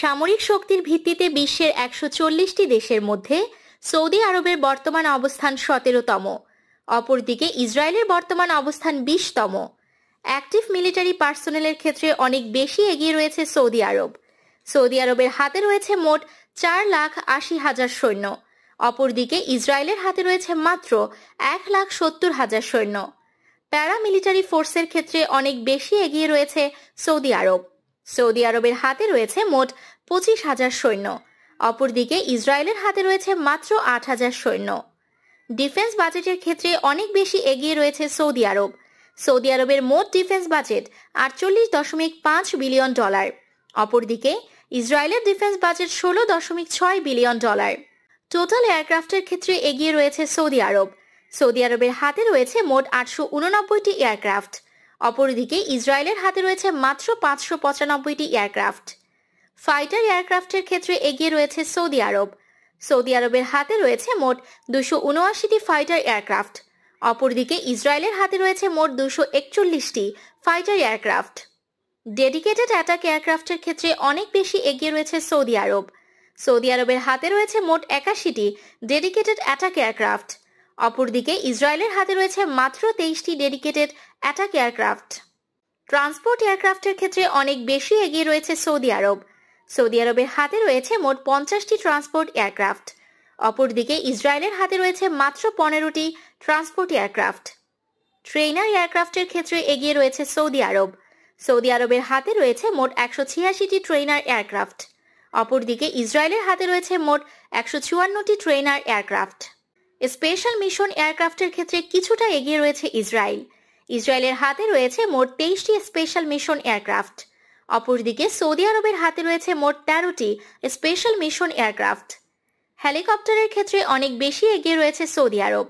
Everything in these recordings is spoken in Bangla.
সামরিক শক্তির ভিত্তিতে বিশ্বের একশো চল্লিশটি দেশের মধ্যে সৌদি আরবের বর্তমান অবস্থান সতেরোতম অপরদিকে ইসরায়েলের বর্তমান অবস্থান বিশতম অ্যাক্টিভ মিলিটারি পার্সোনেলের ক্ষেত্রে অনেক বেশি এগিয়ে রয়েছে সৌদি আরব সৌদি আরবের হাতে রয়েছে মোট চার লাখ আশি হাজার সৈন্য অপরদিকে ইসরায়েলের হাতে রয়েছে মাত্র এক লাখ সত্তর হাজার সৈন্য প্যারামিলিটারি ফোর্সের ক্ষেত্রে অনেক বেশি এগিয়ে রয়েছে সৌদি আরব সৌদি আরবের হাতে রয়েছে মোট পঁচিশ হাজার সৈন্য অপরদিকে ইসরায়েলের হাতে রয়েছে মাত্র আট হাজার সৈন্য ডিফেন্স বাজেটের ক্ষেত্রে অনেক বেশি এগিয়ে রয়েছে সৌদি আরব সৌদি আরবের মোট ডিফেন্স বাজেট আটচল্লিশ দশমিক পাঁচ বিলিয়ন ডলার অপরদিকে ইসরায়েলের ডিফেন্স বাজেট ষোলো দশমিক ছয় বিলিয়ন ডলার টোটাল এয়ারক্রাফটের ক্ষেত্রে এগিয়ে রয়েছে সৌদি আরব সৌদি আরবের হাতে রয়েছে মোট আটশো উননব্বইটি এয়ারক্রাফট অপরদিকে ইসরায়েলের হাতে রয়েছে মাত্র পাঁচশো পঁচানব্বইটি এয়ারক্রাফট ফাইটার এয়ারক্রাফটের ক্ষেত্রে এগিয়ে রয়েছে সৌদি আরব সৌদি আরবের হাতে রয়েছে মোট দুশো উনআশিটি ফাইটার এয়ারক্রাফট অপরদিকে ইসরায়েলের হাতে রয়েছে মোট দুশো একচল্লিশটি ফাইটার এয়ারক্রাফট ডেডিকেটেড অ্যাটাক এয়ারক্রাফটের ক্ষেত্রে অনেক বেশি এগিয়ে রয়েছে সৌদি আরব সৌদি আরবের হাতে রয়েছে মোট একাশিটি ডেডিকেটেড অ্যাটাক এয়ারক্রাফট অপরদিকে ইসরায়েলের হাতে রয়েছে মাত্র তেইশটি ডেডিকেটেড অ্যাটাক এয়ারক্রাফট ট্রান্সপোর্ট এয়ারক্রাফটের ক্ষেত্রে অনেক বেশি এগিয়ে রয়েছে সৌদি আরব সৌদি আরবের হাতে রয়েছে মোট পঞ্চাশটি ট্রান্সপোর্ট এয়ারক্রাফট অপরদিকে ইসরায়েলের হাতে রয়েছে মাত্র পনেরোটি ট্রান্সপোর্ট এয়ারক্রাফট ট্রেইনার এয়ারক্রাফটের ক্ষেত্রে এগিয়ে রয়েছে সৌদি আরব সৌদি আরবের হাতে রয়েছে মোট একশো ছিয়াশিটি ট্রেইনার এয়ারক্রাফট অপরদিকে ইসরায়েলের হাতে রয়েছে মোট একশো চুয়ান্নটি ট্রেইনার এয়ারক্রাফট স্পেশাল মিশন এয়ারক্রাফটের ক্ষেত্রে কিছুটা এগিয়ে রয়েছে ইসরায়েল ইসরায়েলের হাতে রয়েছে মোট তেইশটি স্পেশাল মিশন এয়ারক্রাফট অপরদিকে সৌদি আরবের হাতে রয়েছে মোট তেরোটি স্পেশাল মিশন এয়ারক্রাফট হেলিকপ্টারের ক্ষেত্রে অনেক বেশি এগিয়ে রয়েছে সৌদি আরব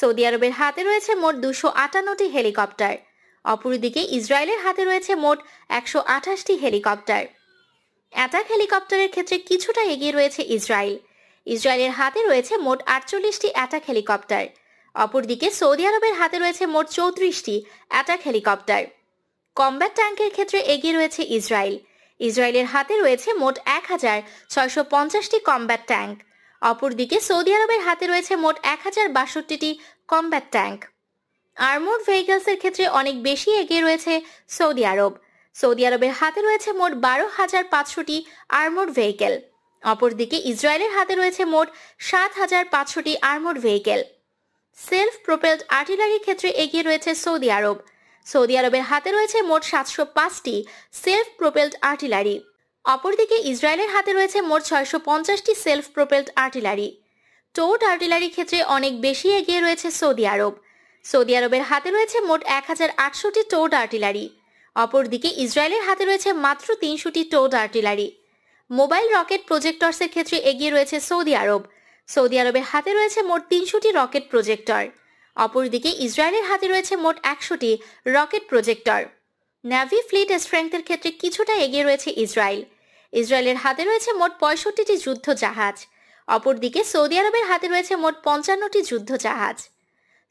সৌদি আরবের হাতে রয়েছে মোট দুশো আটান্নটি হেলিকপ্টার অপরদিকে ইসরায়েলের হাতে রয়েছে মোট একশো আঠাশটি হেলিকপ্টার অ্যাটাক হেলিকপ্টারের ক্ষেত্রে কিছুটা এগিয়ে রয়েছে ইসরায়েল ইসরায়েলের হাতে রয়েছে মোট আটচল্লিশটি অ্যাটাক হেলিকপ্টার অপরদিকে সৌদি আরবের হাতে রয়েছে মোট চৌত্রিশটি অ্যাটাক হেলিকপ্টার কম্ব্যাট ট্যাঙ্কের ক্ষেত্রে এগিয়ে রয়েছে ইসরায়েল ইসরায়েলের হাতে রয়েছে মোট এক হাজার ছয়শো পঞ্চাশটি কম্ব্যাট ট্যাঙ্ক অপরদিকে সৌদি আরবের হাতে রয়েছে মোট এক হাজার বাষট্টিটি কম্ব্যাট ট্যাঙ্ক আর্মোড ভেহিকেলসের ক্ষেত্রে অনেক বেশি এগিয়ে রয়েছে সৌদি আরব সৌদি আরবের হাতে রয়েছে মোট বারো হাজার পাঁচশোটি আর্মোড ভেহিকেল অপরদিকে ইসরায়েলের হাতে রয়েছে মোট সাত হাজার পাঁচশোটি আর্মোড ভেহিকেল সেলফ প্রোপেলড আর্টিলারির ক্ষেত্রে এগিয়ে রয়েছে সৌদি আরব সৌদি আরবের হাতে রয়েছে মোট সাতশো পাঁচটি সেলফ প্রোপেলড আর্টিলারি অপরদিকে ইসরায়েলের হাতে রয়েছে মোট ছয়শো পঞ্চাশটি সেলফ প্রোপেলড আর্টিলারি টোট আর্টিলারির ক্ষেত্রে অনেক বেশি এগিয়ে রয়েছে সৌদি আরব সৌদি আরবের হাতে রয়েছে মোট এক হাজার আটশোটি টোট আর্টিলারি অপরদিকে ইসরায়েলের হাতে রয়েছে মাত্র তিনশোটি টোট আর্টিলারি মোবাইল রকেট প্রজেক্টরসের ক্ষেত্রে এগিয়ে রয়েছে সৌদি আরব সৌদি আরবের হাতে রয়েছে মোট তিনশোটি রকেট প্রজেক্টর অপরদিকে ইসরায়েলের হাতে রয়েছে মোট একশোটি রকেট প্রজেক্টর ন্যাভি ফ্লিট স্ট্রেংথের ক্ষেত্রে কিছুটা এগিয়ে রয়েছে ইসরায়েল ইসরায়েলের হাতে রয়েছে মোট পঁয়ষট্টিটি যুদ্ধ জাহাজ অপরদিকে সৌদি আরবের হাতে রয়েছে মোট পঞ্চান্নটি যুদ্ধ জাহাজ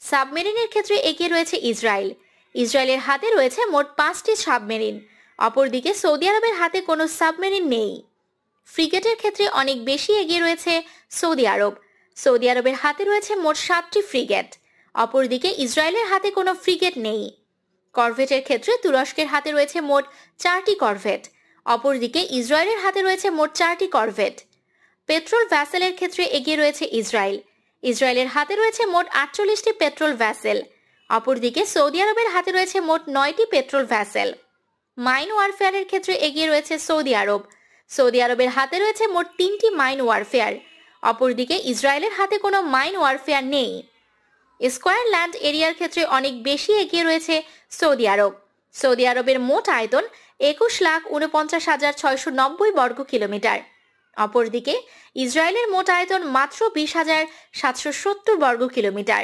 সাবমেরিনের ক্ষেত্রে এগিয়ে রয়েছে ইসরায়েল ইসরায়েলের হাতে রয়েছে মোট পাঁচটি সাবমেরিন অপরদিকে সৌদি আরবের হাতে কোনো সাবমেরিন নেই ফ্রিগেটের ক্ষেত্রে অনেক বেশি এগিয়ে রয়েছে সৌদি আরব সৌদি আরবের হাতে রয়েছে মোট সাতটি ফ্রিগেট অপরদিকে ইসরায়েলের হাতে কোনো ফ্রিগেট নেই করভেটের ক্ষেত্রে তুরস্কের হাতে রয়েছে মোট চারটি করভেট অপরদিকে ইসরায়েলের হাতে রয়েছে মোট চারটি করভেট পেট্রোল ভ্যাসেলের ক্ষেত্রে এগিয়ে রয়েছে ইসরায়েল ইসরায়েলের হাতে রয়েছে মোট আটচল্লিশটি পেট্রোল ভ্যাসেল অপরদিকে সৌদি আরবের হাতে রয়েছে মোট নয়টি পেট্রোল ভ্যাসেল মাইন ওয়ারফেয়ারের ক্ষেত্রে এগিয়ে রয়েছে সৌদি আরব সৌদি আরবের হাতে রয়েছে মোট তিনটি মাইন ওয়ারফেয়ার অপরদিকে ইসরায়েলের হাতে কোনো মাইন ওয়ারফেয়ার নেই স্কোয়ার ল্যান্ড এরিয়ার ক্ষেত্রে অনেক বেশি এগিয়ে রয়েছে সৌদি আরব সৌদি আরবের মোট আয়তন একুশ লাখ উনপঞ্চাশ হাজার ছয়শো নব্বই বর্গ কিলোমিটার অপরদিকে ইসরায়েলের মোট আয়তন মাত্র বিশ হাজার সাতশো সত্তর বর্গ কিলোমিটার